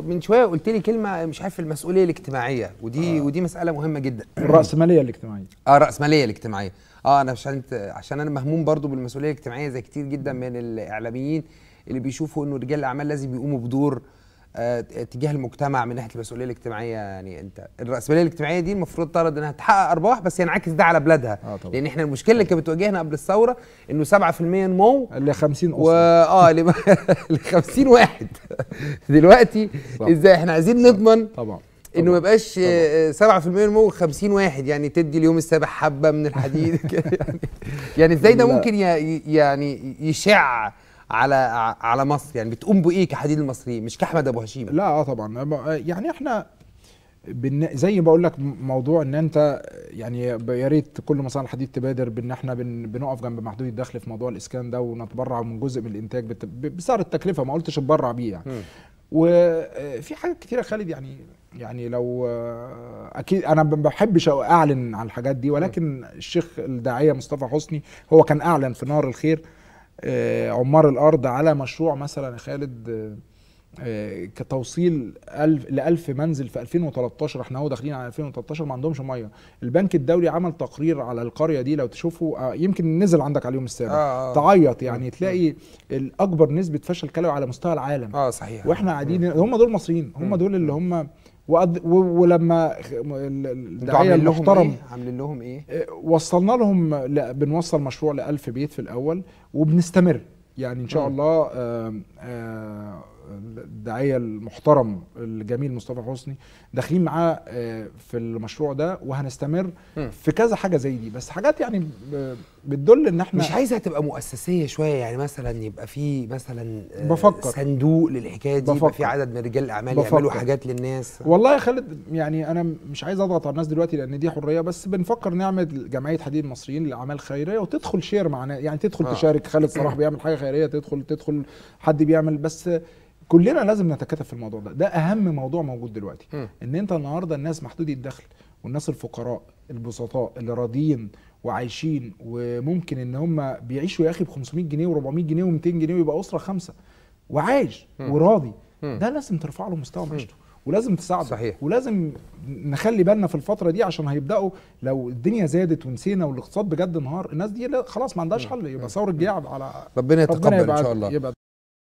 من شويه قلت لي كلمه مش عارف المسؤوليه الاجتماعيه ودي آه. ودي مساله مهمه جدا الراسماليه الاجتماعيه اه الراسماليه الاجتماعيه اه انا عشان عشان انا مهموم برضو بالمسؤوليه الاجتماعيه زي كتير جدا من الاعلاميين اللي بيشوفوا انه رجال الاعمال لازم يقوموا بدور آه، تجاه المجتمع من ناحيه المسؤوليه الاجتماعيه يعني انت الراسماليه الاجتماعيه دي المفروض طرد انها تحقق ارباح بس ينعكس ده على بلادها آه طبعا. لان احنا المشكله اللي كانت بتواجهنا قبل الثوره انه 7% نمو ل 50 اسره و... اه ل 50 واحد دلوقتي ازاي احنا عايزين نضمن طبعا انه ما يبقاش 7% آه، آه، نمو 50 واحد يعني تدي اليوم السابع حبه من الحديد يعني يعني ازاي ده ممكن يعني يشع على على مصر يعني بتقوم بايه كحديد المصريين مش كاحمد ابو هشيم لا اه طبعا يعني احنا زي ما بقول لك موضوع ان انت يعني يا ريت كل مصانع الحديد تبادر بان احنا بن بنقف جنب محدود الدخل في موضوع الاسكان ده ونتبرع من جزء من الانتاج بسعر التكلفه ما قلتش اتبرع بيه يعني م. وفي حاجات كتيره خالد يعني يعني لو آه، اكيد انا ما بحبش اعلن عن الحاجات دي ولكن الشيخ الداعيه مصطفى حسني هو كان اعلن في نار الخير آه، عمار الارض على مشروع مثلا يا خالد آه، آه، كتوصيل ألف ل 1000 منزل في 2013 احنا اهو داخلين على 2013 ما عندهمش ميه البنك الدولي عمل تقرير على القريه دي لو تشوفه يمكن نزل عندك على اليوم السابع آه تعيط يعني آه تلاقي آه اكبر نسبه فشل كلوي على مستوى العالم اه صحيح واحنا قاعدين هم دول مصريين هم دول اللي هم وقد ولما الداعيه المحترم إيه؟ عاملين لهم ايه؟ آه، وصلنا لهم ل... بنوصل مشروع ل 1000 بيت في الاول وبنستمر يعني ان شاء الله الداعيه المحترم الجميل مصطفى حسني داخلين معاه آه، في المشروع ده وهنستمر في كذا حاجه زي دي بس حاجات يعني بتدل ان احنا مش عايزها تبقى مؤسسيه شويه يعني مثلا يبقى في مثلا آه، بفكر صندوق للحكايه دي بفكر. يبقى في عدد من رجال الاعمال يعملوا حاجات للناس والله يا خالد يعني انا مش عايز اضغط على الناس دلوقتي لان دي حريه بس بنفكر نعمل جمعيه حديد المصريين لاعمال خيريه وتدخل شير معنا يعني تدخل آه. تشارك خالد صلاح بيعمل حاجه خيريه تدخل تدخل حد بيعمل بس كلنا لازم نتكاتف في الموضوع ده ده اهم موضوع موجود دلوقتي م. ان انت النهارده الناس محدودي الدخل والناس الفقراء البسطاء اللي راضيين وعايشين وممكن ان هم بيعيشوا يا اخي ب 500 جنيه و400 جنيه و200 جنيه ويبقى اسره خمسه وعايش وراضي ده لازم ترفع له مستوى معيشته ولازم تساعده صحيح. ولازم نخلي بالنا في الفتره دي عشان هيبداوا لو الدنيا زادت ونسينا والاقتصاد بجد انهار الناس دي خلاص ما عندهاش حل يبقى ثوره جياع على ربنا يتقبل ان شاء الله يبقى